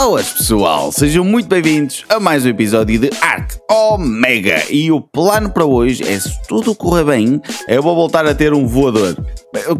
Boas pessoal, sejam muito bem-vindos a mais um episódio de Arte Omega e o plano para hoje é se tudo correr bem eu vou voltar a ter um voador.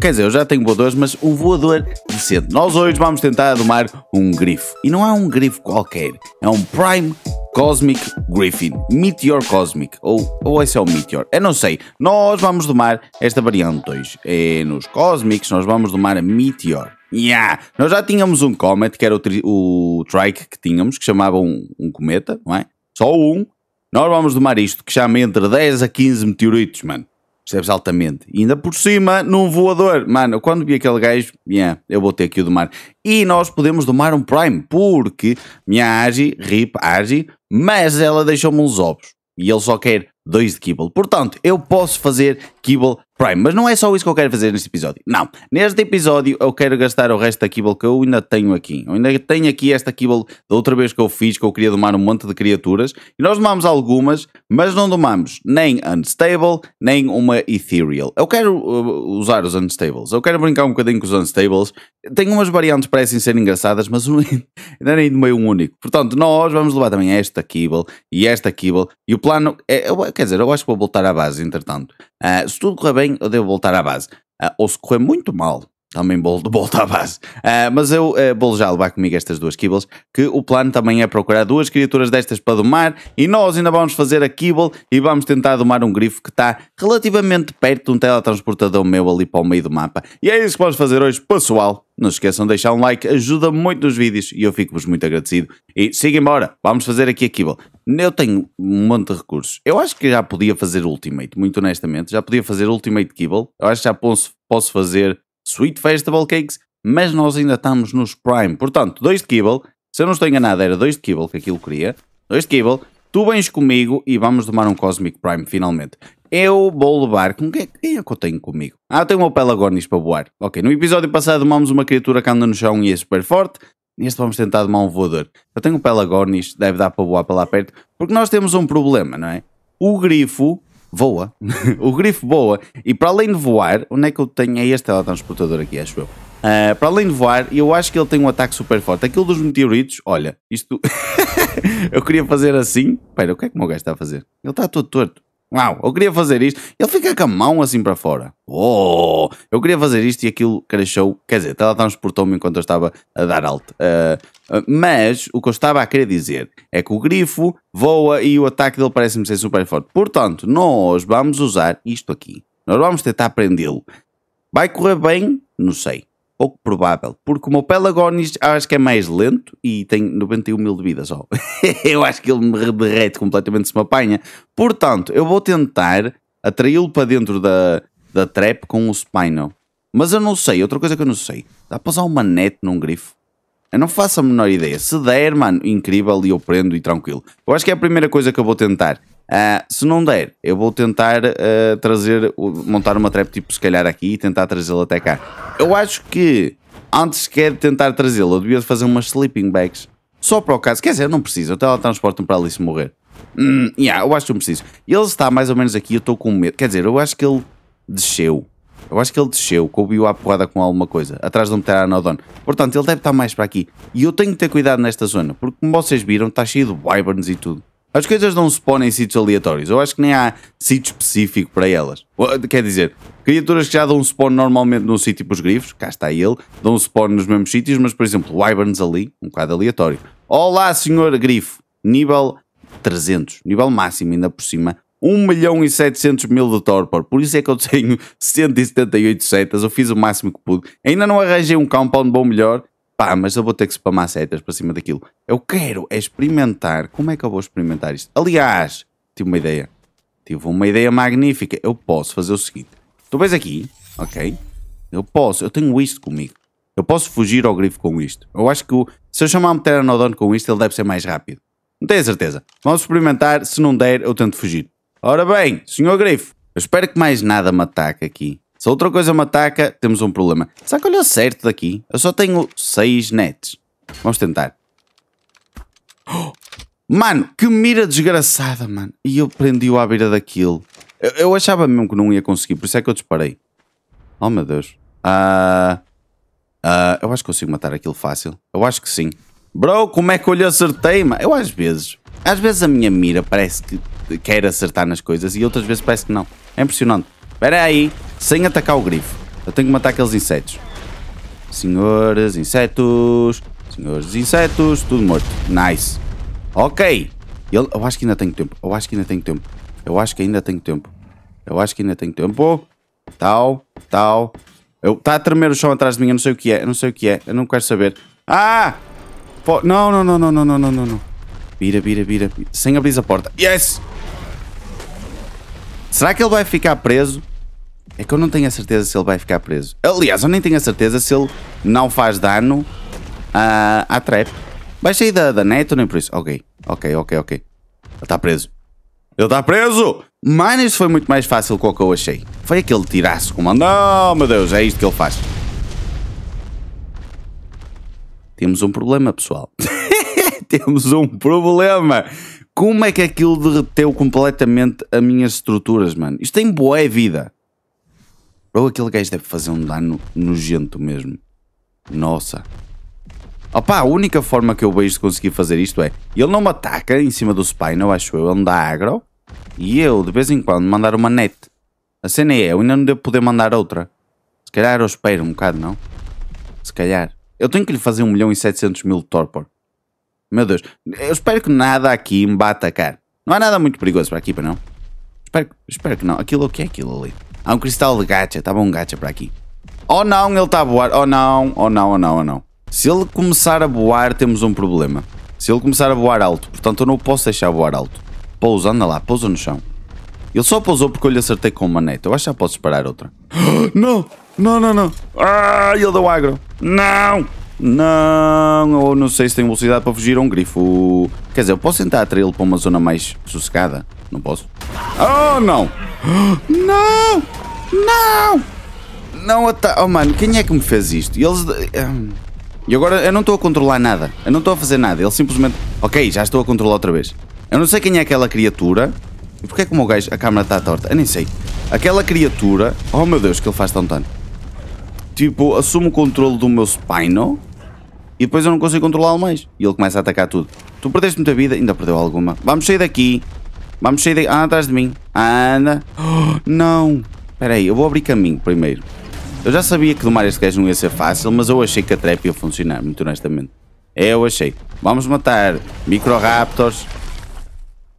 Quer dizer, eu já tenho voadores, mas um voador decente. Nós hoje vamos tentar domar um grifo e não é um grifo qualquer, é um Prime Cosmic Griffin, Meteor Cosmic, ou, ou esse é o Meteor, eu não sei. Nós vamos domar esta variante hoje. É nos Cosmics nós vamos domar a Meteor. Yeah. Nós já tínhamos um Comet, que era o, tri, o Trike que tínhamos, que chamava um, um, cometa, não é? Só um. Nós vamos domar isto, que chama entre 10 a 15 meteoritos, mano. Percebes altamente. E ainda por cima, num voador. Mano, quando vi aquele gajo, yeah, eu vou ter que o domar. E nós podemos domar um Prime, porque minha Agi, RIP Agi, mas ela deixou-me uns ovos. E ele só quer 2 de Kibble. Portanto, eu posso fazer Kibble Prime, mas não é só isso que eu quero fazer neste episódio. Não, neste episódio eu quero gastar o resto da Kibble que eu ainda tenho aqui. Eu ainda tenho aqui esta Kibble da outra vez que eu fiz, que eu queria domar um monte de criaturas. E nós domamos algumas, mas não domamos nem Unstable, nem uma Ethereal. Eu quero uh, usar os Unstables, eu quero brincar um bocadinho com os Unstables. Tem umas variantes que parecem ser engraçadas, mas ainda é nem de meio único. Portanto, nós vamos levar também esta Kibble e esta Kibble. E o plano é quer dizer, eu acho que vou voltar à base, entretanto. Uh, se tudo correr bem, eu devo voltar à base. Uh, ou se correr muito mal, também vou voltar à base. Uh, mas eu vou já levar comigo estas duas kibbles, que o plano também é procurar duas criaturas destas para domar, e nós ainda vamos fazer a kibble e vamos tentar domar um grifo que está relativamente perto de um teletransportador meu ali para o meio do mapa. E é isso que vamos fazer hoje, pessoal. Não se esqueçam de deixar um like, ajuda muito nos vídeos e eu fico-vos muito agradecido. E siga embora, vamos fazer aqui a Kibble. Eu tenho um monte de recursos. Eu acho que já podia fazer Ultimate, muito honestamente. Já podia fazer Ultimate Kibble. Eu acho que já posso, posso fazer Sweet Festival Cakes, mas nós ainda estamos nos Prime. Portanto, dois de Kibble. Se eu não estou enganado, era dois de Kibble que aquilo queria. Dois de Kibble. Tu vens comigo e vamos tomar um Cosmic Prime finalmente. Eu vou levar. Com quem, quem é que eu tenho comigo? Ah, eu tenho o Pelagornis para voar. Ok, no episódio passado domámos uma criatura que anda no chão e é super forte. Neste vamos tentar domar um voador. Eu tenho o Pelagornis, deve dar para voar para lá perto. Porque nós temos um problema, não é? O grifo voa. o grifo voa. E para além de voar, onde é que eu tenho? É este teletransportador aqui, acho eu. Uh, para além de voar, eu acho que ele tem um ataque super forte. Aquilo dos meteoritos, olha, isto. eu queria fazer assim. Espera, o que é que o meu gajo está a fazer? Ele está todo torto. Uau, eu queria fazer isto. Ele fica com a mão assim para fora. Oh, eu queria fazer isto e aquilo que Quer dizer, ela transportou-me enquanto eu estava a dar alto. Uh, ah, mas o que eu estava a querer dizer é que o grifo voa e o ataque dele parece-me ser super forte. Portanto, nós vamos usar isto aqui. Nós vamos tentar prendê-lo. Vai correr bem? Não sei pouco provável, porque o meu Pelagonis acho que é mais lento e tem 91 mil de vida só. eu acho que ele me derrete completamente se me apanha. Portanto, eu vou tentar atraí-lo para dentro da, da trap com o Spino. Mas eu não sei, outra coisa que eu não sei. Dá para usar uma net num grifo? Eu não faço a menor ideia. Se der, mano, incrível e eu prendo e tranquilo. Eu acho que é a primeira coisa que eu vou tentar. Uh, se não der, eu vou tentar uh, trazer, montar uma trap tipo se calhar aqui e tentar trazê-la até cá. Eu acho que antes sequer de tentar trazê-la, eu devia fazer umas sleeping bags. Só para o caso, quer dizer, não preciso, até ela transporta transporta-me para ali se morrer. Hum, yeah, eu acho que não preciso. Ele está mais ou menos aqui, eu estou com medo. Quer dizer, eu acho que ele desceu. Eu acho que ele desceu, coube-o porrada com alguma coisa, atrás de um Pteranodon. Portanto, ele deve estar mais para aqui. E eu tenho que ter cuidado nesta zona, porque como vocês viram, está cheio de Wyverns e tudo. As coisas não se põem em sítios aleatórios. Eu acho que nem há sítio específico para elas. Quer dizer, criaturas que já dão spawn normalmente num sítio, tipo os grifos, cá está ele, dão spawn nos mesmos sítios, mas por exemplo, Wyverns ali, um bocado aleatório. Olá, senhor grifo, nível 300, nível máximo ainda por cima, 1 milhão e 700 mil de torpor, por isso é que eu tenho 178 setas, eu fiz o máximo que pude. Ainda não arranjei um compound bom melhor, pá, mas eu vou ter que spamar setas para cima daquilo. Eu quero é experimentar. Como é que eu vou experimentar isto? Aliás, tive uma ideia. Tive uma ideia magnífica. Eu posso fazer o seguinte. Tu vês aqui, ok? Eu posso, eu tenho isto comigo. Eu posso fugir ao grifo com isto. Eu acho que o, se eu chamar um Pteranodon com isto, ele deve ser mais rápido. Não tenho certeza. Vamos experimentar. Se não der, eu tento fugir. Ora bem, senhor grifo. Eu espero que mais nada me ataque aqui. Se a outra coisa me ataca, temos um problema. Será que olhou certo daqui? Eu só tenho 6 nets. Vamos tentar. Mano, que mira desgraçada, mano. E eu prendi-o à beira daquilo. Eu, eu, achava mesmo que não ia conseguir, por isso é que eu disparei. Oh, meu Deus. Ah... Uh, uh, eu acho que consigo matar aquilo fácil. Eu acho que sim. Bro, como é que eu lhe acertei, mano? Eu às vezes... Às vezes a minha mira parece que quer acertar nas coisas e outras vezes parece que não. É impressionante. Espera aí. Sem atacar o grifo. Eu tenho que matar aqueles insetos. Senhores, insetos. Senhores, insetos. Tudo morto. Nice. Ok. Ele, eu acho que ainda tenho tempo. Eu acho que ainda tenho tempo. Eu acho que ainda tenho tempo. Eu acho que ainda tenho tempo. Tal, tal. Está a tremer o chão atrás de mim. Eu não sei o que é. Eu não sei o que é. Eu não quero saber. Ah! Pô, não, não, não, não, não, não, não, não. Vira, vira, vira. Sem abrir a porta. Yes! Será que ele vai ficar preso? É que eu não tenho a certeza se ele vai ficar preso. Aliás, eu nem tenho a certeza se ele não faz dano à, ah, à trap. sair da, da net ou nem por isso? Ok, ok, ok, ok. Ele está preso. Ele está preso! Mas isto foi muito mais fácil do que eu achei. Foi aquele tiraço com Oh meu Deus, é isto que ele faz. Temos um problema, pessoal. Temos um problema. Como é que aquilo derreteu completamente as minhas estruturas, mano? Isto tem boa vida. Ou aquele gajo deve fazer um dano nojento mesmo. Nossa. Opa, a única forma que eu vejo de conseguir fazer isto é... Ele não me ataca em cima do Spine, eu acho eu. Ele me dá agro. E eu, de vez em quando, mandar uma net. A cena é, eu ainda não devo poder mandar outra. Se calhar eu espero um bocado, não? Se calhar. Eu tenho que lhe fazer 1 milhão e 700 mil torpor. Meu Deus. Eu espero que nada aqui me vá atacar. Não há nada muito perigoso para aqui, para não? Espero, espero que não. Aquilo, o que é aquilo ali? Há um cristal de gacha. Estava tá um gacha para aqui. Oh não, ele está a voar. Oh não, oh não, oh não, oh não. Se ele começar a voar, temos um problema. Se ele começar a voar alto. Portanto, eu não o posso deixar voar alto. Pousa, anda lá, pousa no chão. Ele só pousou porque eu lhe acertei com uma neta. Eu acho que já posso disparar outra. Não, não, não, não. Ah, ele deu agro. Não. Não, ou não sei se tenho velocidade para fugir a um grifo. Quer dizer, eu posso tentar ele para uma zona mais sossegada? Não posso? Oh, não! Não! Não! Não ata... Oh, mano, quem é que me fez isto? E eles... Ah, e agora eu não estou a controlar nada. Eu não estou a fazer nada. Ele simplesmente... Ok, já estou a controlar outra vez. Eu não sei quem é aquela criatura. E porquê é que o meu gajo... A câmera está torta? Eu nem sei. Aquela criatura... Oh, meu Deus, que ele faz tão tanto. Tipo, assumo o controle do meu Spino e depois eu não consigo controlá-lo mais. E ele começa a atacar tudo. Tu perdeste muita vida, ainda perdeu alguma. Vamos sair daqui. Vamos sair daqui. Anda ah, atrás de mim. Ah, Anda. não. Espera aí, eu vou abrir caminho primeiro. Eu já sabia que domar este gajo não ia ser fácil, mas eu achei que a trap ia funcionar, muito honestamente. Eu achei. Vamos matar Microraptors.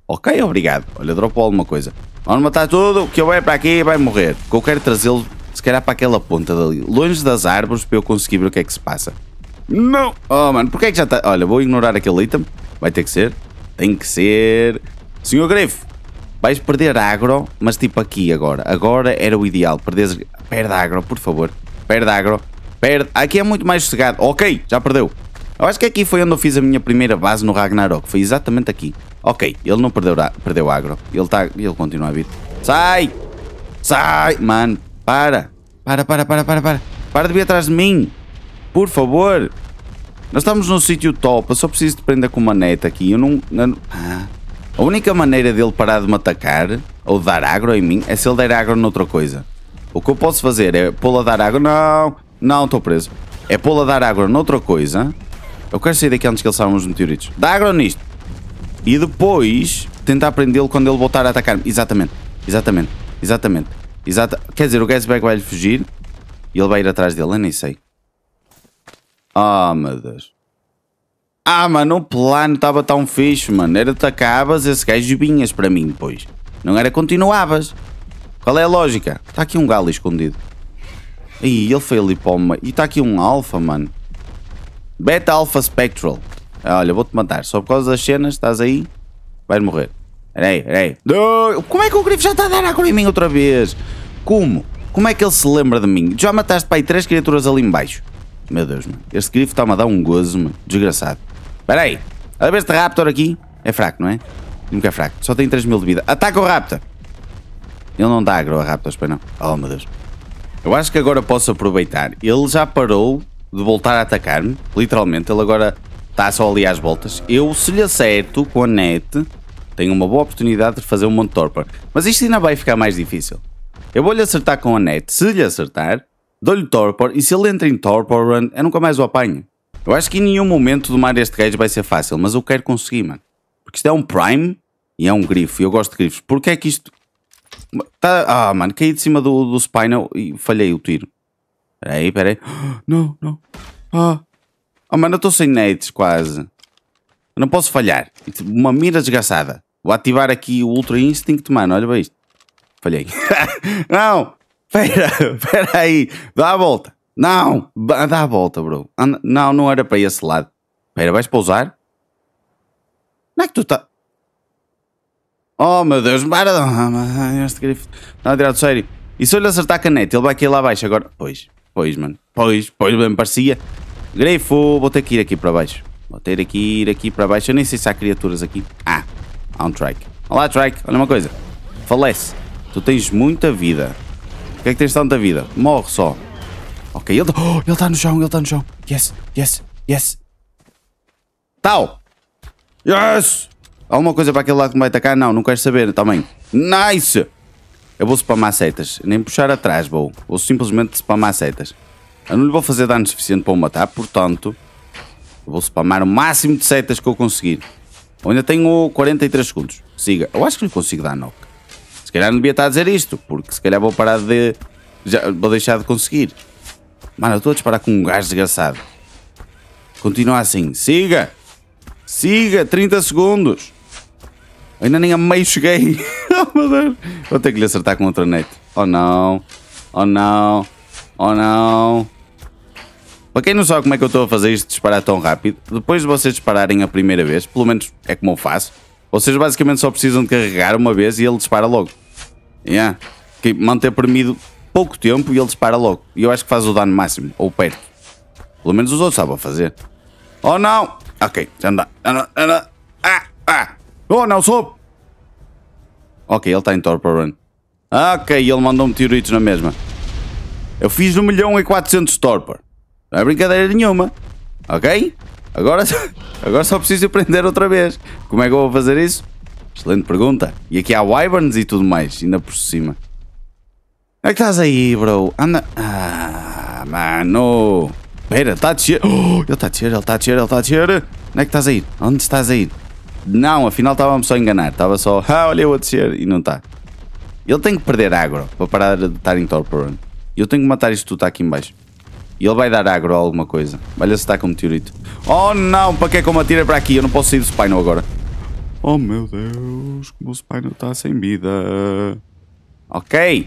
Ok, obrigado. Olha, dropou alguma coisa. Vamos matar tudo, que eu vai para aqui e vai morrer. Porque eu quero trazê-lo, se calhar, para aquela ponta dali, longe das árvores, para eu conseguir ver o que é que se passa. Não! Oh, mano, porquê é que já está... Olha, vou ignorar aquele item. Vai ter que ser. Tem que ser... Senhor Grifo, vais perder agro, mas tipo aqui agora. Agora era o ideal. Perdes... Perde agro, por favor. Perde agro. Perde... Aqui é muito mais sossegado. Ok, já perdeu. Eu acho que aqui foi onde eu fiz a minha primeira base no Ragnarok. Foi exatamente aqui. Ok, ele não perdeu, perdeu agro. Ele está... Ele continua a vir. Sai! Sai! Mano, para! Para, para, para, para, para. Para de vir atrás de mim. Por favor. Nós estamos num sítio top, eu só preciso de prender com uma neta aqui. Eu não. não ah. A única maneira dele parar de me atacar ou dar agro em mim é se ele der agro noutra coisa. O que eu posso fazer é pô-lo a dar agro. Não! Não, estou preso. É pô-lo a dar agro noutra coisa. Eu quero sair daqui antes que ele saiba os meteoritos. Dá agro nisto! E depois tentar prendê-lo quando ele voltar a atacar-me. Exatamente. Exatamente. Exatamente. Exata Quer dizer, o Gasbag vai-lhe fugir e ele vai ir atrás dele. Eu nem sei. Ah, meu Deus. Ah, mano, o plano estava tão fixe, mano. Era tu acabas esse gajo vinhas para mim depois. Não era continuavas. Qual é a lógica? Está aqui um galo escondido. Ih, ele foi ali para o meio. E está aqui um alfa, mano. Beta Alpha Spectral. Ah, olha, vou-te matar. Só por causa das cenas, estás aí, vais morrer. Peraí, peraí. Como é que o grifo já está a dar agora em mim outra vez? Como? Como é que ele se lembra de mim? Já mataste para aí três criaturas ali embaixo. Meu Deus, meu. Este grifo está-me a dar um gozo, Desgraçado. Espera aí. A ver este Raptor aqui. É fraco, não é? Nunca é fraco. Só tem 3 mil de vida. Ataca o Raptor. Ele não dá agro a raptor, espera não. Oh, meu Deus. Eu acho que agora posso aproveitar. Ele já parou de voltar a atacar-me. Literalmente. Ele agora está só ali às voltas. Eu, se lhe acerto com a net, tenho uma boa oportunidade de fazer um monte de torpor. Mas isto ainda vai ficar mais difícil. Eu vou-lhe acertar com a net. Se lhe acertar, Dou-lhe torpor e se ele entra em torpor run, eu nunca mais o apanho. Eu acho que em nenhum momento domar este gajo vai ser fácil, mas eu quero conseguir, mano. Porque isto é um prime e é um grifo, e eu gosto de grifos. Porquê é que isto... Tá... Ah, mano, caí de cima do, do spinal e falhei o tiro. Peraí, peraí. Não, não. Ah. Oh, mano, eu estou sem nades quase. Eu não posso falhar. É uma mira desgraçada. Vou ativar aqui o Ultra Instinct, mano. Olha para isto. Falhei. não! Espera, espera aí, dá a volta. Não, dá a volta, bro. Anda, não, não era para esse lado. Espera, vais pousar? Onde é que tu está. Oh meu Deus, para de... Ah, ah, este grifo. Não, tirado sério. E se eu lhe acertar a caneta, ele vai aqui lá abaixo agora. Pois, pois, mano. Pois, pois, bem parecia. Grifo, vou ter que ir aqui para baixo. Vou ter que ir aqui para baixo. Eu nem sei se há criaturas aqui. Ah, há um trike. Olá, trike. Olha uma coisa. Falece. Tu tens muita vida. O que é que tens tanta vida? Morre só. Ok, ele oh, ele está no chão, ele está no chão. Yes, yes, yes. Tal. Yes. Há Alguma coisa para aquele lado que me vai atacar? Não, não queres saber também. Nice. Eu vou spamar setas. Nem puxar atrás, vou. Vou simplesmente spamar setas. Eu não lhe vou fazer dano suficiente para o matar, portanto... Vou spamar o máximo de setas que eu conseguir. Eu ainda tenho 43 segundos. Siga. Eu acho que lhe consigo dar knock. Se calhar não devia estar a dizer isto, porque se calhar vou parar de. Já, vou deixar de conseguir. Mano, eu estou a disparar com um gajo desgraçado. Continua assim. Siga! Siga! 30 segundos! Ainda nem a meio cheguei. oh, meu Deus. Vou ter que lhe acertar com outra net. Oh não. Oh não. Oh não. Para quem não sabe como é que eu estou a fazer isto disparar tão rápido, depois de vocês dispararem a primeira vez, pelo menos é como eu faço, vocês basicamente só precisam de carregar uma vez e ele dispara logo. Yeah. Que manter premido pouco tempo e ele dispara logo. E eu acho que faz o dano máximo, ou perto. Pelo menos os outros sabem fazer. Oh não! Ok, já não dá. Anda, anda. Ah, ah. Oh não, soube! Ok, ele está em Torpor Run. Ok, ele mandou-me tiroritos na mesma. Eu fiz 1 milhão e 400 Torpor. Não é brincadeira nenhuma. Ok? Agora, agora só preciso aprender outra vez. Como é que eu vou fazer isso? Excelente pergunta. E aqui há Wyverns e tudo mais, ainda por cima. Onde é que estás aí, bro? Anda. Ah, mano. Pera, está a descer. Oh, ele está a descer, ele está a descer, ele está a descer. Onde é que estás aí? Onde estás aí? Não, afinal estava-me só a enganar. Estava só. Ah, olha, eu a descer. E não está. Ele tem que perder agro para parar de estar em E Eu tenho que matar isto tudo aqui embaixo. E ele vai dar agro a alguma coisa. Olha se está com um meteorito. Oh não, para que é que eu me atirei é para aqui? Eu não posso sair do Spino agora. Oh meu Deus, como o pai não está sem vida. Ok.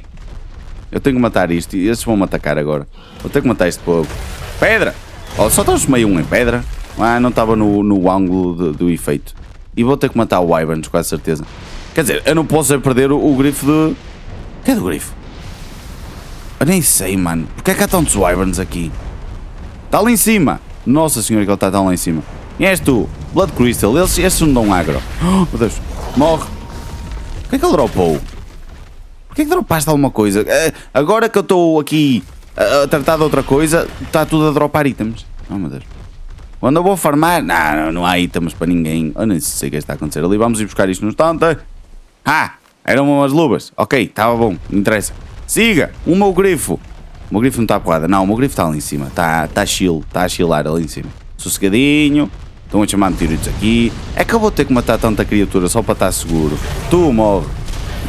Eu tenho que matar isto. E estes vão-me atacar agora. Vou ter que matar este povo. Pedra! Oh, só meio um em pedra. Ah, não estava no, no ângulo de, do efeito. E vou ter que matar o Wyverns, com a certeza. Quer dizer, eu não posso é perder o, o grifo de... Cadê é o grifo? Eu nem sei, mano. Porquê é que há tantos Wyverns aqui? Está lá em cima. Nossa senhora que ele está tão lá em cima. Quem és tu? Blood Crystal, eles, estes não dão agro. Oh, meu Deus, morre. Porquê é que ele dropou? Porquê é que dropaste alguma coisa? Eh, agora que eu estou aqui eh, a, tratar de outra coisa, está tudo a dropar itens. Oh meu Deus. Quando eu vou farmar, não, não, não há itens para ninguém. Eu nem sei o que é está a acontecer ali. Vamos ir buscar isto no instante. Ah, eram umas luvas. Ok, estava bom, não interessa. Siga, o meu grifo. O meu grifo não está porrada. Não, o meu grifo está ali em cima. Está tá chill, está a chilar ali em cima. Sossegadinho. Estão a chamar-me tiros aqui. É que eu vou ter que matar tanta criatura só para estar seguro. Tu morres.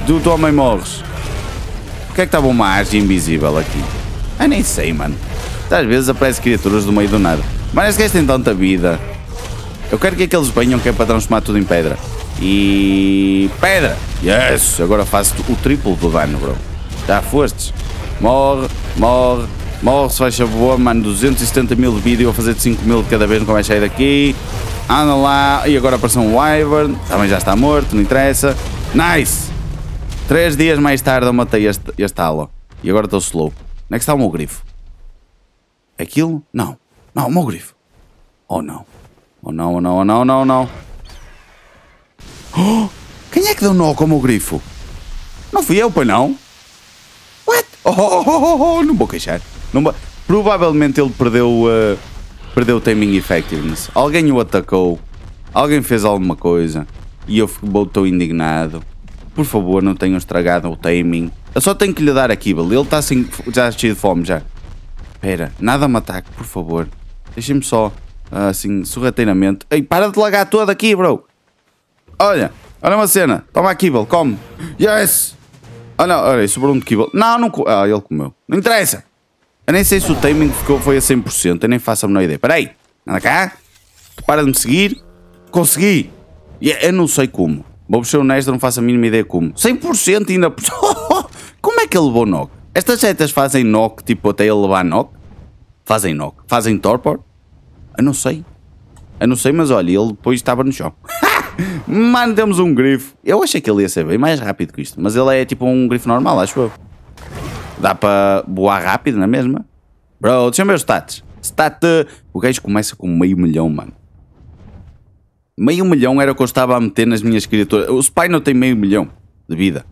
Tu também morres. Porquê é que estava uma arte invisível aqui? Ah, nem sei, mano. Às vezes aparecem criaturas do meio do nada. Mas eles gastem tanta vida. Eu quero que aqueles venham que é para transformar tudo em pedra. E... Pedra! Yes! Agora faço o triplo do dano, bro. Já fostes. Morre, morre, Mal se faz boa mano. 270 mil de vídeo, vou fazer de 5 mil de cada vez, nunca mais sair daqui. Anda lá. E agora apareceu um Wyvern. Também já está morto, não interessa. Nice! Três dias mais tarde eu matei este, este halo. E agora estou slow. Onde é que está o meu grifo? Aquilo? Não. Não, o meu grifo. Oh não. Oh não, oh não, oh não, oh não, não. Oh! Quem é que deu nó com o meu grifo? Não fui eu, pois não? What? Oh, oh, oh, oh, oh, não vou queixar provavelmente ele perdeu, uh, perdeu o timing effectiveness. Alguém o atacou. Alguém fez alguma coisa. E eu estou indignado. Por favor, não tenham estragado o timing. Eu só tenho que lhe dar a kibble Ele está assim, já cheio de fome, já. Espera, nada me ataque, por favor. Deixem-me só, ah, assim, sorrateiramente. Ei, para de lagar toda aqui, bro. Olha, olha uma cena. Toma a kibble, come. Yes! Ah, não, olha, sobrou é um de Kibble. Não, não... Ah, ele comeu. Não interessa. Eu nem sei se o timing ficou, foi a 100%, eu nem faço a menor ideia. Peraí, anda cá, tu para de me seguir. Consegui! Eu não sei como. Vou ser honesto, não faço a mínima ideia como. 100% ainda... como é que ele levou knock? Estas setas fazem knock, tipo, até ele levar knock? Fazem knock. Fazem torpor? Eu não sei. Eu não sei, mas olha, ele depois estava no chão. Mano, temos um grifo. Eu achei que ele ia ser bem mais rápido que isto, mas ele é tipo um grifo normal, acho eu. Dá para voar rápido, não é mesmo? Bro, deixa eu ver os stats. Stat... O gajo começa com meio milhão, mano. Meio milhão era o que eu estava a meter nas minhas criaturas. O Spy não tem meio milhão de vida.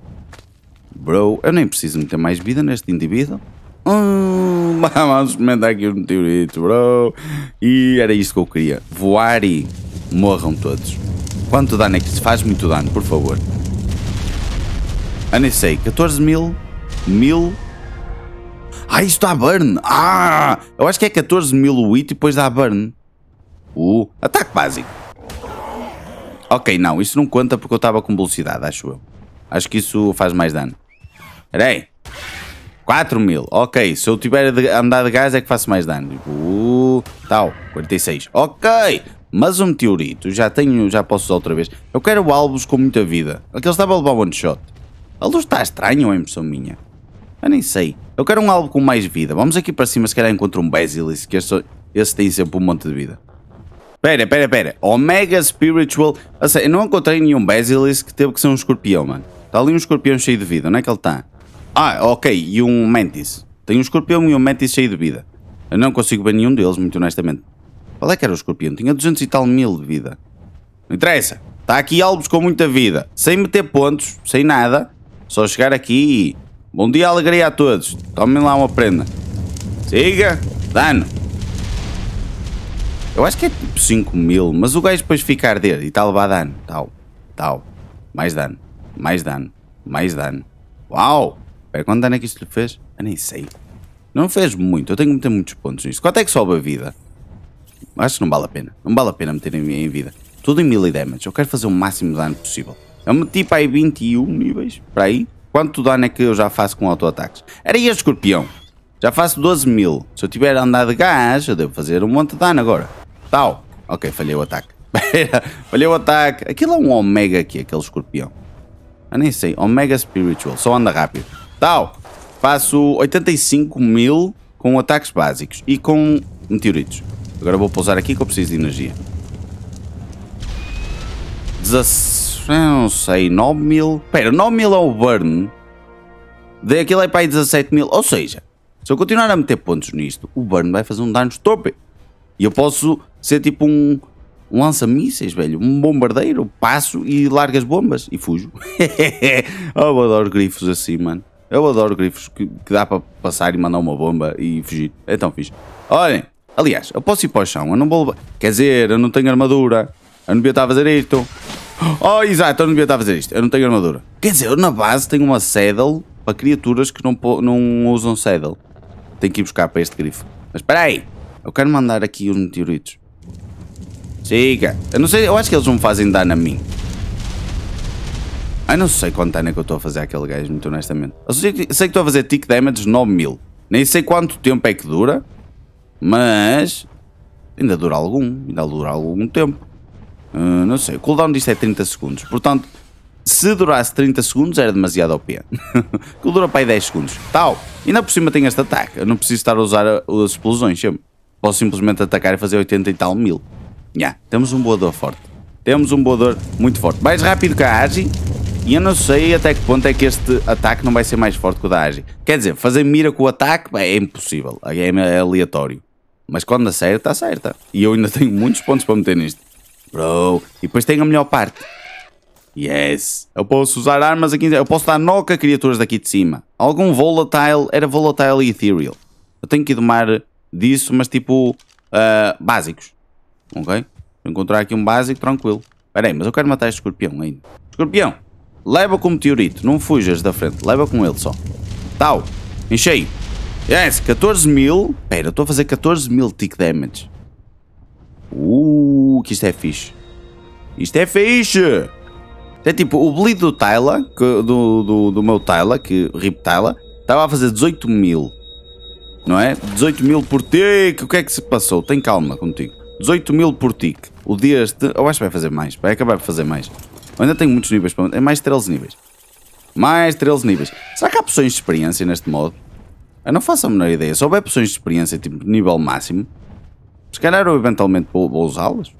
Bro, eu nem preciso meter mais vida neste indivíduo. Hum, vamos experimentar aqui os meteoritos, bro. E era isto que eu queria. Voar e morram todos. Quanto dano é que se faz? Muito dano, por favor. Eu nem sei. 14 mil. Mil. Ah, isto dá burn. Ah, eu acho que é 14 mil wit e depois dá burn. Uh, ataque básico. Ok, não, isso não conta porque eu estava com velocidade, acho eu. Acho que isso faz mais dano. Espera aí. 4 mil, ok. Se eu tiver a andar de gás é que faço mais dano. Uh, tal, 46. Ok, mas um meteorito, já tenho, já posso usar outra vez. Eu quero alvos com muita vida. Aquele estava a levar one shot. A luz está estranha ou é impressão minha? Eu nem sei. Eu quero um alvo com mais vida. Vamos aqui para cima, se calhar encontro um Basilisk, que esse, esse tem sempre um monte de vida. Pera, pera, pera. Omega Spiritual. A sério, eu não encontrei nenhum Basilisk que teve que ser um escorpião, mano. Está ali um escorpião cheio de vida. Onde é que ele está? Ah, ok. E um Mantis. Tem um escorpião e um Mantis cheio de vida. Eu não consigo ver nenhum deles, muito honestamente. Qual é que era o escorpião? Tinha 200 e tal mil de vida. Não interessa. Está aqui alvos com muita vida. Sem meter pontos, sem nada. Só chegar aqui e Bom dia, alegria a todos. Tomem lá uma prenda. Siga. Dano. Eu acho que é tipo 5 mil, mas o gajo depois fica a arder e está a levar dano. Tal, tal. Mais dano, mais dano, mais dano. Uau! Pera, quanto dano é que isto lhe fez? Eu nem sei. Não fez muito, eu tenho que meter muitos pontos nisto. Quanto é que sobe a vida? Acho que não vale a pena. Não vale a pena meter em, em vida. Tudo em melee damage. Eu quero fazer o máximo de dano possível. Eu meti para aí 21 níveis, para aí. Quanto dano é que eu já faço com auto-ataques? Era este escorpião. Já faço 12 mil. Se eu tiver andado de gás, eu devo fazer um monte de dano agora. Tal. Ok, falhei o ataque. falhei o ataque. Aquilo é um Omega aqui, aquele escorpião. Eu nem sei. Omega Spiritual. Só anda rápido. Tal. Faço 85 mil com ataques básicos e com meteoritos. Agora vou pousar aqui que eu preciso de energia. 17 não sei, 9 mil. Pera, 9 mil é o burn. Daquilo é para aí 17 mil. Ou seja, se eu continuar a meter pontos nisto, o burn vai fazer um dano estúpido. E eu posso ser tipo um, um lança-mísseis, velho. Um bombardeiro. Passo e largo as bombas e fujo. eu adoro grifos assim, mano. Eu adoro grifos que, que dá para passar e mandar uma bomba e fugir. É tão fixe. Olhem, aliás, eu posso ir para o chão. Eu não vou levar... Quer dizer, eu não tenho armadura. Eu não devia estar a fazer isto. Oh, exato, eu não devia estar a fazer isto. Eu não tenho armadura. Quer dizer, eu na base tenho uma saddle para criaturas que não, não usam saddle. Tenho que ir buscar para este grifo. Mas espera aí. Eu quero mandar aqui os meteoritos. Siga. Eu não sei, eu acho que eles não fazem dano a mim. Ai, não sei quanto dano é que eu estou a fazer àquele gajo, muito honestamente. Eu sei, que, sei que estou a fazer tick damage 9000. Nem sei quanto tempo é que dura. Mas... Ainda dura algum. Ainda dura algum tempo. Ah, não sei, o cooldown disto é 30 segundos. Portanto, se durasse 30 segundos era demasiado OP. que dura para aí 10 segundos. Tal. E ainda por cima tem este ataque. Eu não preciso estar a usar as explosões. Sempre. Posso simplesmente atacar e fazer 80 e tal mil. Yeah, temos um boador forte. Temos um boador muito forte. Mais rápido que a Agi. E eu não sei até que ponto é que este ataque não vai ser mais forte que o da Agi. Quer dizer, fazer mira com o ataque é impossível. A é, game é aleatório. Mas quando acerta, acerta. E eu ainda tenho muitos pontos para meter nisto. Bro. E depois tem a melhor parte. Yes. Eu posso usar armas aqui. Eu posso dar noca a criaturas daqui de cima. Algum volatile. Era volatile e ethereal. Eu tenho que domar disso, mas tipo. Uh, básicos. Ok? Vou encontrar aqui um básico tranquilo. Espera aí, mas eu quero matar este escorpião ainda. Escorpião, leva com o meteorito. Não fujas da frente. Leva com ele só. Tal. Enchei. Yes, 14 mil. Espera, eu estou a fazer 14 mil tick damage. Uh que isto é fixe. Isto é fixe! É tipo, o bleed do Tyler, do, do, do meu Tyler, que rip Tyler, estava a fazer 18 mil. Não é? 18 mil por tick, O que é que se passou? Tem calma contigo. 18 mil por tick. O dia este. Eu acho que vai fazer mais. Vai acabar por fazer mais. Eu ainda tenho muitos níveis para. É mais 13 níveis. Mais 13 níveis. Será que há poções de experiência neste modo? Eu não faço a menor ideia. Se houver poções de experiência, tipo nível máximo, se calhar eu eventualmente vou, vou usá-las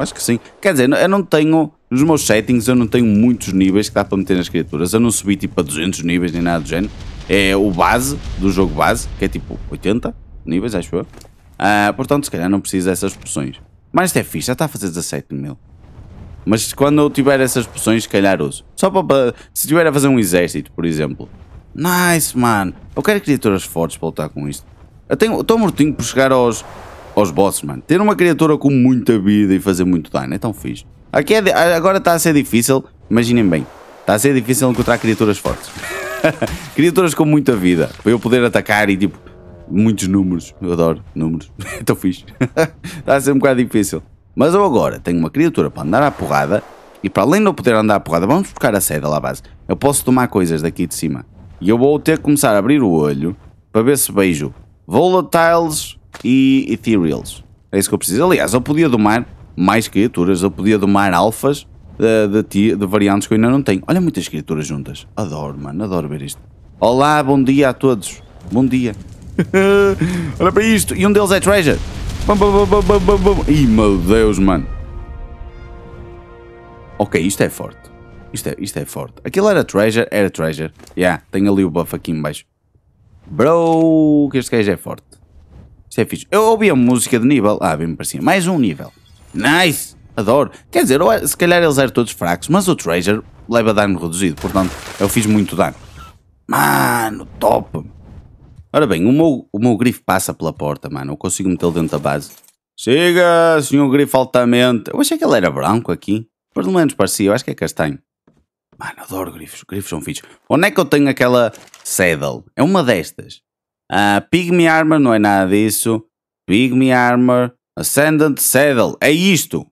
acho que sim. Quer dizer, eu não tenho. Nos meus settings eu não tenho muitos níveis que dá para meter nas criaturas. Eu não subi tipo a 200 níveis nem nada do género. É o base, do jogo base, que é tipo 80 níveis, acho eu. Ah, portanto, se calhar não precisa dessas poções. Mas isto é fixe, já está a fazer 17 mil. Mas quando eu tiver essas poções, se calhar uso. Só para. Se tiver a fazer um exército, por exemplo. Nice, mano. Eu quero criaturas fortes para lutar com isto. Eu tenho, estou mortinho por chegar aos aos bosses, mano. Ter uma criatura com muita vida e fazer muito dano é tão fixe. Aqui é agora está a ser difícil, imaginem bem. Está a ser difícil encontrar criaturas fortes. criaturas com muita vida, para eu poder atacar e tipo, muitos números. Eu adoro números, é tão fixe. está a ser um bocado difícil. Mas eu agora tenho uma criatura para andar à porrada e para além de eu poder andar à porrada, vamos buscar a seda lá à base. Eu posso tomar coisas daqui de cima. E eu vou ter que começar a abrir o olho para ver se beijo Volatiles e Ethereals. É isso que eu preciso. Aliás, eu podia domar mais criaturas, eu podia domar alfas eh, de, de, de variantes que eu ainda não tenho. Olha muitas criaturas juntas. Adoro, mano, adoro ver isto. Olá, bom dia a todos. Bom dia. Olha para isto. E um deles é Treasure. Bum, bum, bum, bum, bum, bum. Ih, meu Deus, mano. Ok, isto é forte. Isto é, isto é forte. Aquilo era Treasure, era Treasure. Yeah, tem ali o buff aqui embaixo Bro, que este gajo é forte. Isso é fixe. Eu ouvi a música de nível. Ah, bem me parecia. Mais um nível. Nice! Adoro. Quer dizer, se calhar eles eram todos fracos, mas o Treasure leva dano reduzido, portanto, eu fiz muito dano. Mano, top! Ora bem, o meu, o meu grifo passa pela porta, mano. Eu consigo metê-lo dentro da base. Chega, senhor grifo altamente. Eu achei que ele era branco aqui. Pelo menos parecia, eu acho que é castanho. Mano, adoro grifos. Grifos são fixos. Onde é que eu tenho aquela saddle? É uma destas. Uh, ah, Pygmy Armor não é nada disso. Pygmy Armor, Ascendant Saddle, é isto.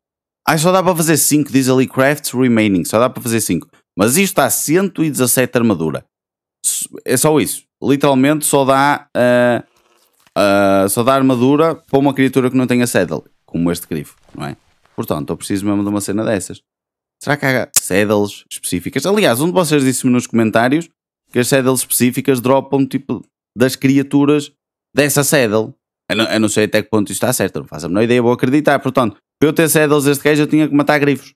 Ai, só dá para fazer 5, diz ali Crafts Remaining, só dá para fazer 5. Mas isto dá 117 armadura. É só isso. Literalmente só dá, uh, uh, só dá armadura para uma criatura que não tenha saddle, como este grifo, não é? Portanto, eu preciso mesmo de uma cena dessas. Será que há saddles específicas? Aliás, um de vocês disse-me nos comentários que as saddles específicas dropam tipo das criaturas dessa saddle. Eu não, eu não sei até que ponto isto está certo, não faço a menor ideia, vou acreditar. Portanto, para eu ter saddles deste gajo, eu tinha que matar grifos.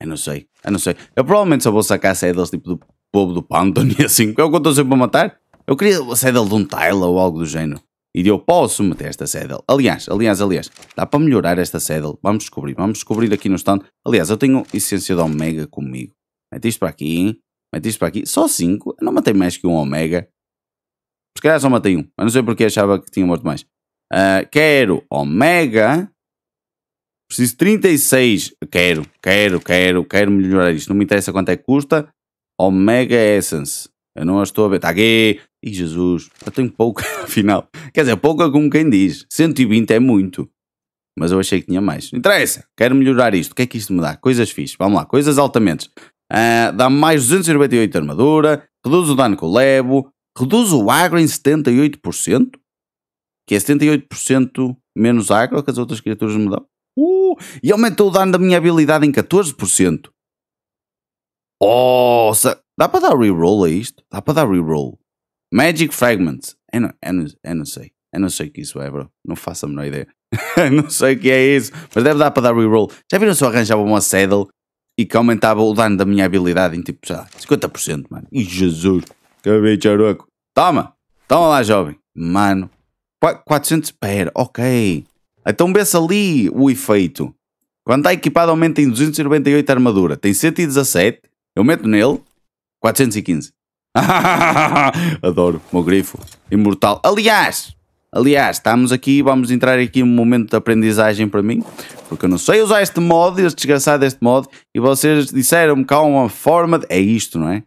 Eu não sei, eu não sei. Eu provavelmente só vou sacar saddles tipo do povo do pântano e assim, que é o que eu estou sempre para matar. Eu queria a saddle de um Tyler ou algo do género. E eu posso meter esta saddle. Aliás, aliás, aliás, dá para melhorar esta saddle. Vamos descobrir, vamos descobrir aqui no stand. Aliás, eu tenho essência de Omega comigo. Mete isto para aqui, hein? mete isto para aqui. Só 5? Eu não matei mais que um Omega. Se calhar só matei um. mas não sei porque achava que tinha morto mais. Uh, quero Omega. Preciso 36. Quero, quero, quero, quero melhorar isto. Não me interessa quanto é que custa. Omega Essence. Eu não a estou a ver. Está aqui. Ih, Jesus. Eu tenho pouca, afinal. Quer dizer, pouca é como quem diz. 120 é muito. Mas eu achei que tinha mais. Não interessa. Quero melhorar isto. O que é que isto me dá? Coisas fixas. Vamos lá. Coisas altamente. Uh, dá mais 298 de armadura. Reduz o dano que eu levo reduz o agro em 78%, que é 78% menos agro que as outras criaturas me dão, uh, e aumentou o dano da minha habilidade em 14%. Oh, dá para dar reroll a isto? Dá para dar reroll. Magic Fragments. Eu não, eu, não, eu não sei. Eu não sei o que isso é, bro. Não faço a menor ideia. não sei o que é isso. Mas deve dar para dar reroll. Já viram se eu arranjava uma saddle e que aumentava o dano da minha habilidade em tipo, sei lá, 50%, mano. E Jesus. Acabei charuco. Toma! Toma lá, jovem. Mano. 400. Espera, ok. Então vê-se ali o efeito. Quando está equipado, aumenta em 298 a armadura. Tem 117. Eu meto nele. 415. Adoro. Meu grifo. Imortal. Aliás, Aliás, estamos aqui, vamos entrar aqui num momento de aprendizagem para mim, porque eu não sei usar este mod, este desgraçado este mod, e vocês disseram-me que há uma forma de... É isto, não é?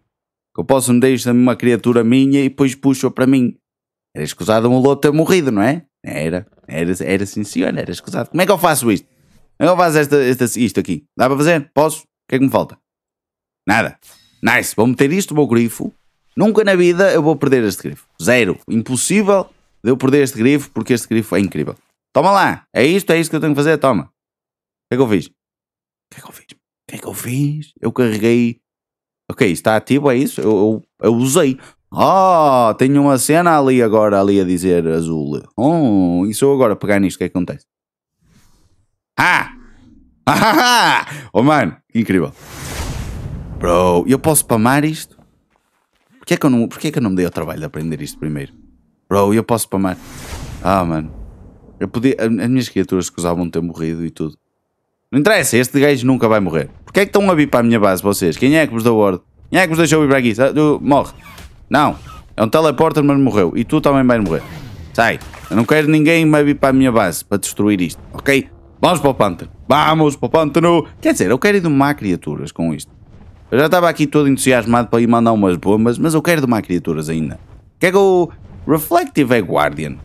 que eu posso me deixar uma criatura minha e depois puxo-a para mim. Era escusado um loto ter morrido, não é? Era, era, era sim senhor, era escusado. Como é que eu faço isto? Como é que eu faço esta, esta, isto aqui? Dá para fazer? Posso? O que é que me falta? Nada. Nice, vou meter isto no meu grifo. Nunca na vida eu vou perder este grifo. Zero. Impossível de eu perder este grifo porque este grifo é incrível. Toma lá. É isto, é isto que eu tenho que fazer. Toma. O que é que eu fiz? O que é que eu fiz? O que é que eu fiz? Eu carreguei Ok, está ativo, é isso? Eu, eu, eu usei. oh, tenho uma cena ali agora, ali a dizer azul. Oh, e se eu agora pegar nisto, o que é que acontece? Ah! Ah! Oh, mano, incrível. Bro, eu posso spamar isto? Porquê é que eu não, é que eu não me dei o trabalho de aprender isto primeiro? Bro, eu posso spamar. Ah, mano. Eu podia... As minhas criaturas que usavam ter morrido e tudo. Não interessa, este gajo nunca vai morrer. Porquê é que estão a vir para a minha base vocês? Quem é que vos deu ordem? Quem é que vos deixou vir para aqui? Ah, morre. Não. É um teleporter, mas morreu. E tu também vais morrer. Sai. Eu não quero ninguém a vir para a minha base para destruir isto, ok? Vamos para o pântano. Vamos para o pântano. Quer dizer, eu quero ir domar criaturas com isto. Eu já estava aqui todo entusiasmado para ir mandar umas bombas, mas eu quero domar criaturas ainda. Que é que o Reflective é Guardian.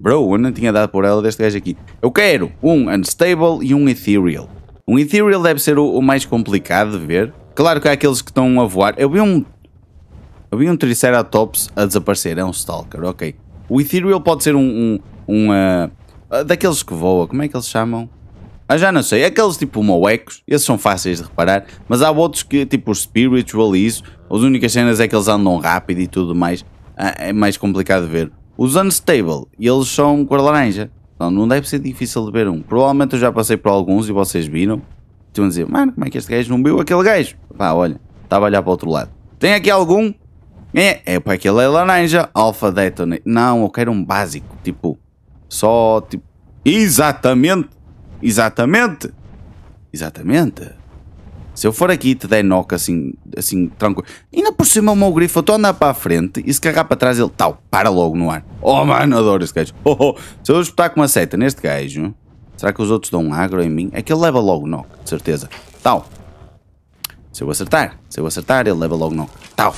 Bro, eu não tinha dado por ela deste gajo aqui. Eu quero um Unstable e um Ethereal. Um Ethereal deve ser o, o mais complicado de ver. Claro que há aqueles que estão a voar. Eu vi um... Eu vi um Triceratops a desaparecer. É um Stalker, ok. O Ethereal pode ser um... um, um uh, daqueles que voa. Como é que eles chamam? Ah, já não sei. Aqueles tipo Moecos, esses são fáceis de reparar, mas há outros que, tipo os Spiritual e isso, as únicas cenas é que eles andam rápido e tudo mais. Ah, é mais complicado de ver. Os Unstable, eles são cor laranja. Então não deve ser difícil de ver um. Provavelmente eu já passei por alguns e vocês viram. Estão a dizer, mano, como é que este gajo não viu aquele gajo? Pá, olha, estava a olhar para o outro lado. Tem aqui algum? É, é para aquele é laranja. Alpha Detonate. Não, eu quero um básico. Tipo, só tipo. Exatamente! Exatamente! Exatamente! Se eu for aqui e te der noca assim, assim, tranquilo. Ainda por cima o meu grifo, eu estou a andar para a frente e se carregar para trás ele, tal, para logo no ar. Oh, mano, adoro esse gajo. Oh, oh. Se eu espetar com uma seta neste gajo, será que os outros dão um agro em mim? É que ele leva logo noca de certeza. Tal. Se eu acertar, se eu acertar, ele leva logo noca Tal.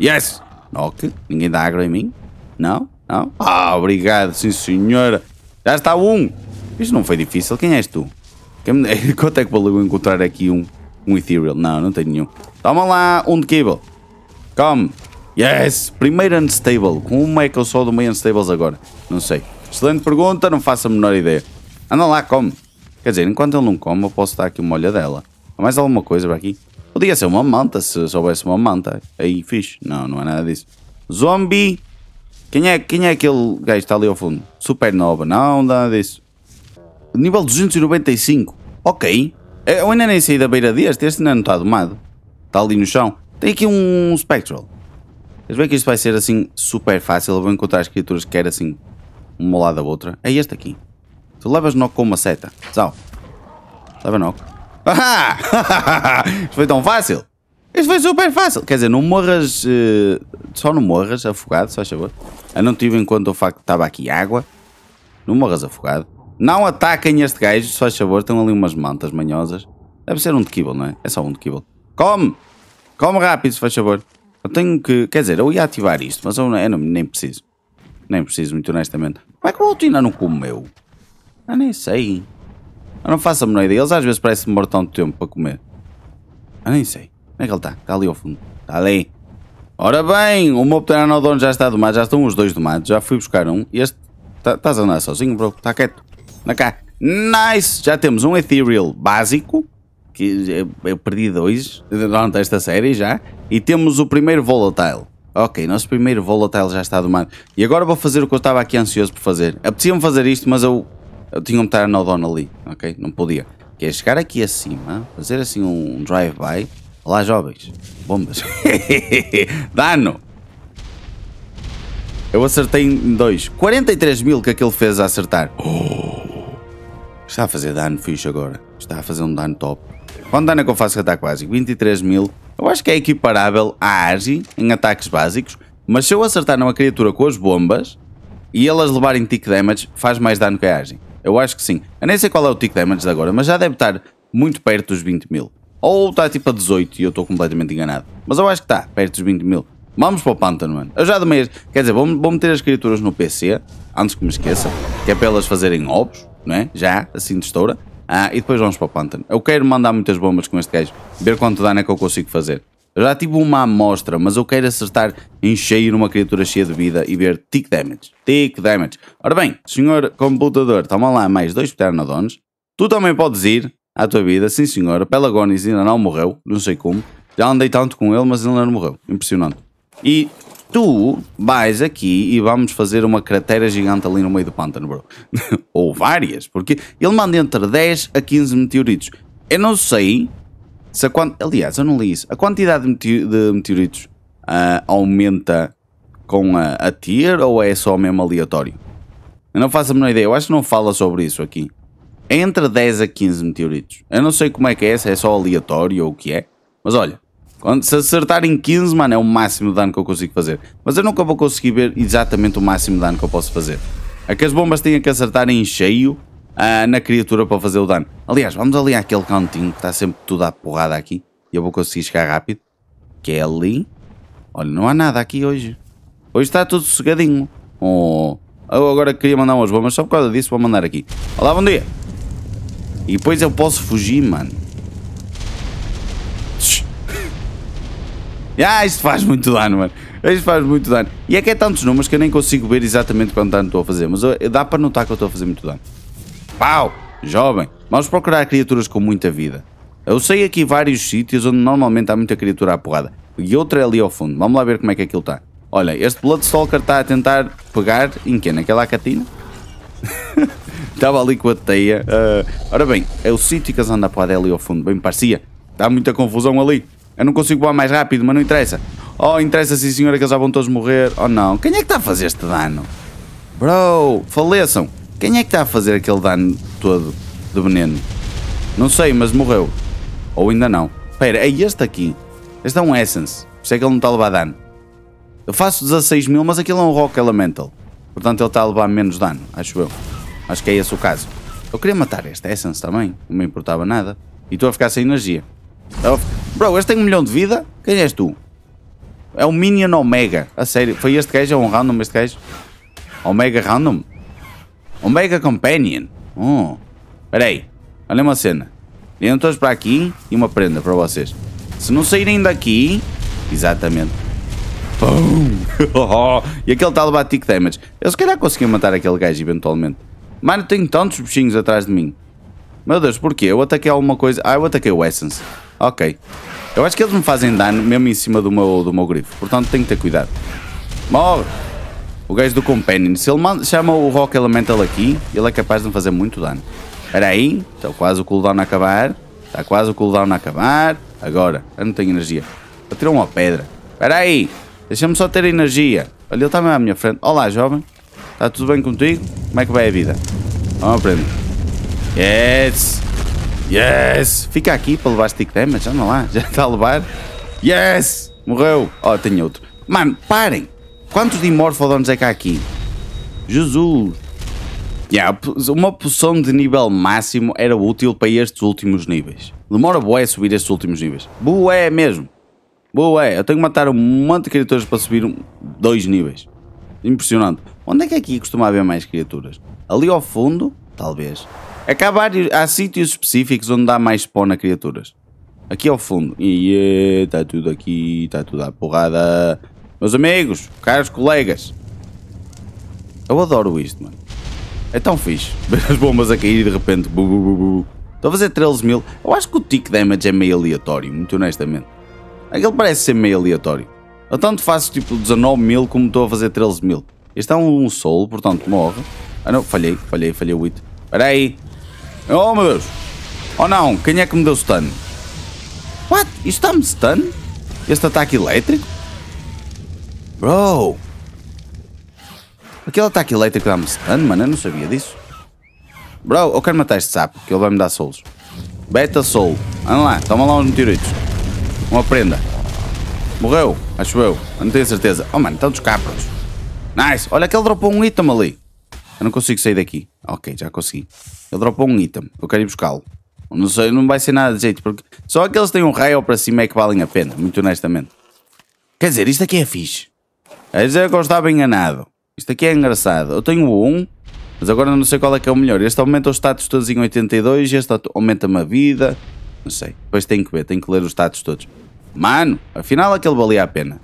Yes! Knock. Ninguém dá agro em mim? Não? Não? Ah, obrigado, sim senhora. Já está um. Isto não foi difícil. Quem és tu? Quem... Quanto é que valeu encontrar aqui um? Um Ethereal. Não, não tenho nenhum. Toma lá, um de Cable. Come. Yes! Primeiro Unstable. Como é que eu sou do meio Unstables agora? Não sei. Excelente pergunta, não faço a menor ideia. Anda lá, come. Quer dizer, enquanto ele não come, eu posso dar aqui uma olhadela. Há mais alguma coisa para aqui? Podia ser uma manta, se soubesse uma manta. Aí, fixe. Não, não é nada disso. Zombie. Quem é, quem é aquele gajo que está ali ao fundo? Supernova. Não, nada disso. Nível 295. Ok. É, eu ainda nem saí da beira deste, este ainda não está domado. Está ali no chão. Tem aqui um Spectral. Queres ver que isto vai ser assim super fácil. Eu vou encontrar as criaturas que querem assim, uma ao lado da outra. É este aqui. Tu levas knock com uma seta. Zau. Leva knock. Ah Isto foi tão fácil. Isto foi super fácil. Quer dizer, não morras. Uh, só não morras afogado, só faz favor. Eu não tive em conta o facto que estava aqui água. Não morras afogado. Não ataquem este gajo, se faz favor. Estão ali umas mantas manhosas. Deve ser um de Kibble, não é? É só um de Kibble. Come! Come rápido, se faz favor. Eu tenho que... Quer dizer, eu ia ativar isto, mas eu, não, eu não, nem preciso. Nem preciso, muito honestamente. Como é que o outro ainda não comeu? Eu nem sei. Eu não faço a menor ideia. Eles às vezes parecem morrer tanto tempo para comer. Eu nem sei. Onde é que ele está? Está ali ao fundo. Está ali. Ora bem, o meu pteranodon já está domado. Já estão os dois domados. Já fui buscar um. e Este... Tá, estás a andar sozinho, bro? Está quieto. Na cá. Nice! Já temos um Ethereal básico, que eu perdi dois durante esta série já, e temos o primeiro Volatile. Ok, nosso primeiro Volatile já está domado. E agora vou fazer o que eu estava aqui ansioso por fazer. Apetecia-me fazer isto, mas eu, eu tinha um estar na ali, ok? Não podia. Que é chegar aqui acima, fazer assim um drive-by. Olá, jovens. Bombas. Dano! Eu acertei em dois. 43 mil que aquele fez a acertar. Oh. Está a fazer dano fixe agora. Está a fazer um dano top. Quanto dano é que eu faço de ataque básico? 23 mil. Eu acho que é equiparável à Agi em ataques básicos. Mas se eu acertar numa criatura com as bombas e elas levarem tick damage, faz mais dano que a Agi. Eu acho que sim. Eu nem sei qual é o tick damage de agora, mas já deve estar muito perto dos 20 mil. Ou está tipo a 18 e eu estou completamente enganado. Mas eu acho que está perto dos 20 mil. Vamos para o pântano, mano. Eu já domei... Quer dizer, vou, vou meter as criaturas no PC, antes que me esqueça, que é para elas fazerem ovos não é? Já, assim de estoura. Ah, e depois vamos para o pântano. Eu quero mandar muitas bombas com este gajo, ver quanto dano é que eu consigo fazer. Eu já tive uma amostra, mas eu quero acertar em cheio numa criatura cheia de vida e ver tick damage. Tick damage. Ora bem, senhor computador, toma lá mais dois pteranodons. Tu também podes ir à tua vida, sim senhor. Pelagonis ainda não morreu, não sei como. Já andei tanto com ele, mas ele ainda não morreu. Impressionante. E tu vais aqui e vamos fazer uma cratera gigante ali no meio do pântano, bro. Ou várias, porque ele manda entre 10 a 15 meteoritos. Eu não sei se a quant... Aliás, eu não li isso. A quantidade de meteoritos uh, aumenta com a, a tier ou é só mesmo aleatório? Eu não faço a menor ideia. Eu acho que não fala sobre isso aqui. É entre 10 a 15 meteoritos. Eu não sei como é que é, se é só aleatório ou o que é. Mas olha, quando, se acertar em 15, mano, é o máximo de dano que eu consigo fazer. Mas eu nunca vou conseguir ver exatamente o máximo de dano que eu posso fazer. É que as bombas têm que acertar em cheio ah, na criatura para fazer o dano. Aliás, vamos ali àquele cantinho que está sempre tudo à porrada aqui. E eu vou conseguir chegar rápido. Que é ali. Olha, não há nada aqui hoje. Hoje está tudo sossegadinho. Oh, eu agora queria mandar umas bombas, só por causa disso vou mandar aqui. Olá, bom dia. E depois eu posso fugir, mano. Ah, isto faz muito dano, mano. Isto faz muito dano. E é que é tantos números que eu nem consigo ver exatamente quanto dano estou a fazer, mas eu, dá para notar que eu estou a fazer muito dano. Pau! Jovem, vamos procurar criaturas com muita vida. Eu sei aqui vários sítios onde normalmente há muita criatura à porrada. E outra é ali ao fundo. Vamos lá ver como é que aquilo está. Olha, este Bloodstalker está a tentar pegar em quem? Naquela catina? Estava ali com a teia. Uh, ora bem, é o sítio que as anda a é ali ao fundo. Bem, parecia. Dá muita confusão ali. Eu não consigo voar mais rápido, mas não interessa. Oh, interessa sim senhora é que eles já vão todos morrer. Oh não, quem é que está a fazer este dano? Bro, faleçam. Quem é que está a fazer aquele dano todo de veneno? Não sei, mas morreu. Ou ainda não. Espera, é este aqui. Este é um Essence. Por isso é que ele não está a levar dano. Eu faço 16 mil, mas aquilo é um Rock Elemental. Portanto, ele está a levar menos dano, acho eu. Acho que é esse o caso. Eu queria matar este Essence também. Não me importava nada. E estou a ficar sem energia. Eu... Bro, este tem um milhão de vida? Quem és tu? É um Minion Omega. A sério, foi este gajo é um random este gajo? Omega Random? Omega Companion. Oh. Peraí. Olha uma cena. Vêm todos para aqui e uma prenda para vocês. Se não saírem daqui... Exatamente. Pum! Oh, oh. e aquele tal Batic Damage. Eu se calhar consegui matar aquele gajo eventualmente. Mano, tenho tantos bichinhos atrás de mim. Meu Deus, porquê? Eu ataquei alguma coisa... Ah, eu ataquei o Essence. Ok. Eu acho que eles me fazem dano mesmo em cima do meu, do meu grifo. Portanto, tenho que ter cuidado. Morre! O gajo do Companion. Se ele manda, chama o Rock Elemental aqui, ele é capaz de me fazer muito dano. Espera aí. Está quase o cooldown a acabar. Está quase o cooldown a acabar. Agora. Eu não tenho energia. tirar uma pedra. Espera aí. Deixa-me só ter energia. Olha, ele está à minha frente. Olá, jovem. Está tudo bem contigo? Como é que vai a vida? Vamos aprender. Yes! Yes! Fica aqui para levar stick damage, não lá, já está a levar. Yes! Morreu! Oh, tem outro. Mano, parem! Quantos Dimorphodons é que há aqui? Jesus! Yeah, uma poção de nível máximo era útil para estes últimos níveis. Demora boé subir estes últimos níveis. Boé mesmo! Boé, eu tenho que matar um monte de criaturas para subir um, dois níveis. Impressionante. Onde é que aqui costuma haver mais criaturas? Ali ao fundo? Talvez. Acabar há sítios específicos onde dá mais spawn a criaturas. Aqui ao fundo. E está tudo aqui, está tudo à porrada. Meus amigos, caros colegas. Eu adoro isto, mano. É tão fixe. Ver as bombas a cair e de repente. Bu, bu, bu, Estou a fazer 13 mil. Eu acho que o tick damage é meio aleatório, muito honestamente. Aquele parece ser meio aleatório. Eu tanto faço tipo 19 mil como estou a fazer 13 mil. Este é um, um solo, portanto morre. Ah não, falhei, falhei, falhei o 8. Espera aí, Oh meu Deus! Oh não, quem é que me deu stun? What? Isto está-me stun? Este ataque elétrico? Bro! Aquele ataque elétrico dá-me stun, mano, eu não sabia disso. Bro, eu quero matar este sapo, que ele vai me dar souls. Beta soul. Anda lá, toma lá uns meteoritos. Uma prenda. Morreu, acho eu. Eu não tenho certeza. Oh mano, estão dos capros. Nice, olha que ele dropou um item ali. Eu não consigo sair daqui. Ok, já consegui. Ele dropou um item. Eu quero ir buscá-lo. Não sei, não vai ser nada de jeito. Porque só aqueles que têm um raio para cima é que valem a pena, muito honestamente. Quer dizer, isto aqui é fixe. Quer é dizer que eu estava enganado. Isto aqui é engraçado. Eu tenho um, mas agora não sei qual é que é o melhor. Este aumenta os status todos em 82, este aumenta-me a vida. Não sei. Depois tenho que ver, tenho que ler os status todos. Mano, afinal aquele valia a pena.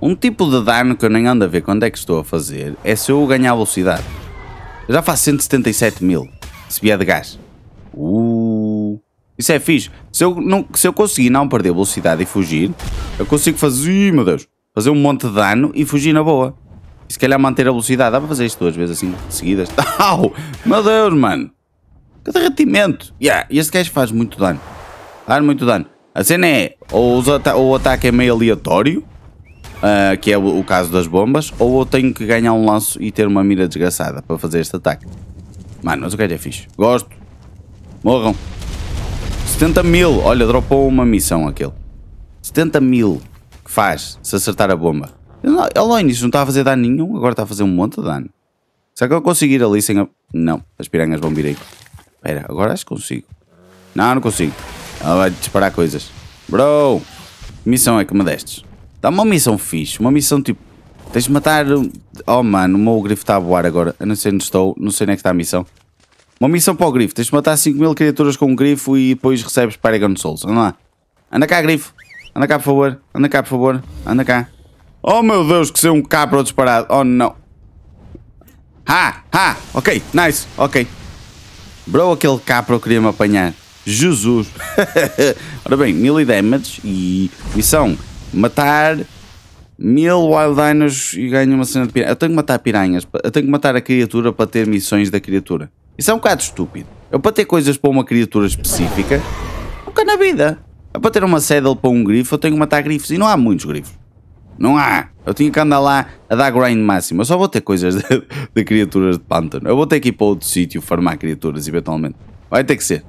Um tipo de dano que eu nem ando a ver quando é que estou a fazer é se eu ganhar velocidade. Eu já faço 177 mil. Se vier de gás. Uh, isso é fixe. Se eu, não, se eu conseguir não perder velocidade e fugir, eu consigo fazer. meu Deus! Fazer um monte de dano e fugir na boa. E se calhar manter a velocidade. Dá para fazer isto duas vezes assim, seguidas. Au! Meu Deus, mano! Que derretimento! Yeah, este gajo faz muito dano. Dá muito dano. A cena é, ou, ou o ataque é meio aleatório, uh, que é o, o, caso das bombas, ou eu tenho que ganhar um lanço e ter uma mira desgraçada para fazer este ataque. Mano, mas o que é, é fixe. Gosto. Morram. 70 mil. Olha, dropou uma missão aquele. 70 mil que faz se acertar a bomba. Ele ao início é não está a fazer dano nenhum, agora está a fazer um monte de dano. Será que eu conseguir ali sem a... Não, as piranhas vão vir aí. Espera, agora acho que consigo. Não, não consigo. Ela vai disparar coisas. Bro, que missão é que me destes? Dá uma missão fixe, uma missão tipo. Tens de matar. Oh mano, o meu grifo está a voar agora. Eu não sei onde estou, não sei onde é que está a missão. Uma missão para o grifo. Tens de matar 5 mil criaturas com um grifo e depois recebes Paragon Souls. Anda lá. Anda cá, grifo. Anda cá, por favor. Anda cá, por favor. Anda cá. Oh meu Deus, que ser um capro disparado. Oh não. Ha! Ha! Ok, nice. Ok. Bro, aquele capro queria-me apanhar. Jesus. Ora bem, 1000 damage e missão matar mil wild dinos e ganho uma cena de piranha. Eu tenho que matar piranhas, eu tenho que matar a criatura para ter missões da criatura. Isso é um bocado estúpido. Eu para ter coisas para uma criatura específica, nunca na vida. Eu para ter uma saddle para um grifo, eu tenho que matar grifos. E não há muitos grifos. Não há. Eu tinha que andar lá a dar grind máximo. Eu só vou ter coisas de, de criaturas de pântano. Eu vou ter que ir para outro sítio farmar criaturas, eventualmente. Vai ter que ser.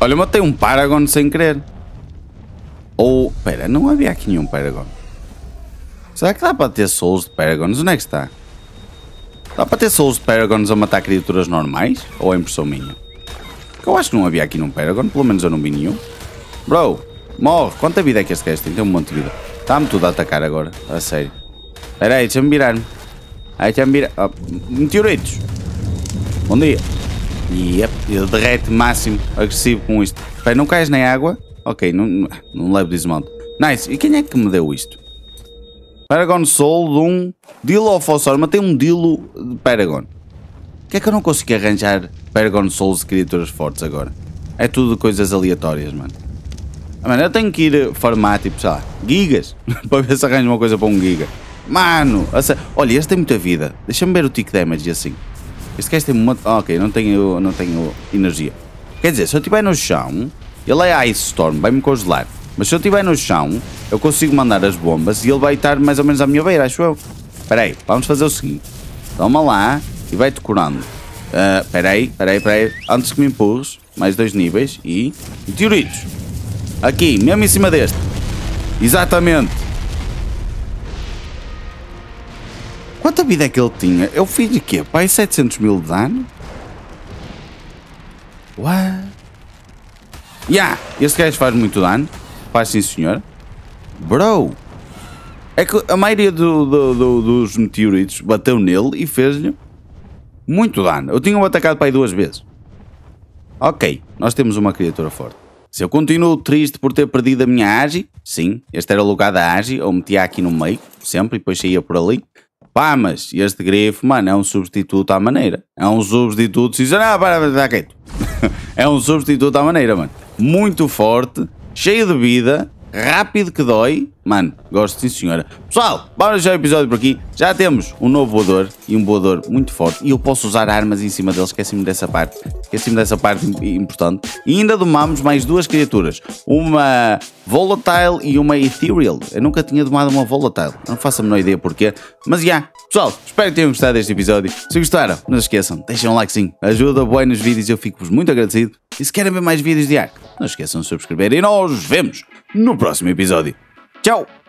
Olha, eu matei um Paragon sem querer. Ou... Pera, não havia aqui nenhum Paragon. Será que dá para ter Souls de Paragons? Onde é que está? Dá para ter Souls de Paragons a matar criaturas normais? Ou é impressão minha? Porque eu acho que não havia aqui nenhum Paragon. Pelo menos eu não vi nenhum. Bro, morre. Quanta vida é que este gajo tem? Tem um monte de vida. Está-me tudo a atacar agora. A sério. Espera aí, deixa-me virar-me. Aí deixa-me virar... Ah, meteoritos. Bom dia. Yep, ele derrete máximo. Agressivo com isto. Espera, não cais na água. Ok, não, não levo desmonte. Nice, e quem é que me deu isto? Paragon Soul de um Dilo of Ossor, mas tem um Dilo de uh, Paragon. que é que eu não consegui arranjar Paragon Souls de criaturas fortes agora? É tudo coisas aleatórias, mano. Ah, mano, eu tenho que ir uh, formar, tipo, sei lá, gigas, para ver se arranjo uma coisa para um giga. Mano, essa... olha, este tem muita vida. Deixa-me ver o tick damage e assim. Este gajo tem muito... Ah, ok, não tenho, não tenho energia. Quer dizer, se eu estiver no chão, ele é Ice Storm, vai-me congelar. Mas se eu estiver no chão, eu consigo mandar as bombas e ele vai estar mais ou menos à minha beira, acho eu. Peraí, vamos fazer o seguinte. Toma lá e vai-te curando. Ah, espera uh, Antes que me empurres, mais dois níveis e... Meteoritos! Aqui, mesmo em cima deste. Exatamente. Quanta vida é que ele tinha? Eu fiz de quê? Pai, 700 mil de dano? What? Yeah, este gajo faz muito dano. Faz sim, senhor. Bro! É que a maioria do, do, do, dos meteoritos bateu nele e fez-lhe muito dano. Eu tinha-o atacado para aí duas vezes. Ok, nós temos uma criatura forte. Se eu continuo triste por ter perdido a minha agi, sim, este era o lugar da agi, eu metia aqui no meio, sempre, e depois saía por ali. Pá, mas este grifo, mano, é um substituto à maneira. É um substituto, se ah, para, para, para, quieto. é um substituto à maneira, mano muito forte, cheio de vida rápido que dói. Mano, gosto sim senhora. Pessoal, vamos deixar o episódio por aqui. Já temos um novo voador e um voador muito forte. E eu posso usar armas em cima deles, esqueci-me dessa parte. Esqueci-me dessa parte importante. E ainda domamos mais duas criaturas. Uma Volatile e uma Ethereal. Eu nunca tinha domado uma Volatile. Não faço a menor ideia porquê. Mas já, yeah. pessoal, espero que tenham gostado deste episódio. Se gostaram, não se esqueçam, deixem um like sim. Ajuda boi nos vídeos, eu fico-vos muito agradecido. E se querem ver mais vídeos de arco, não esqueçam de subscrever. E nós vemos! no próximo episódio. Tchau!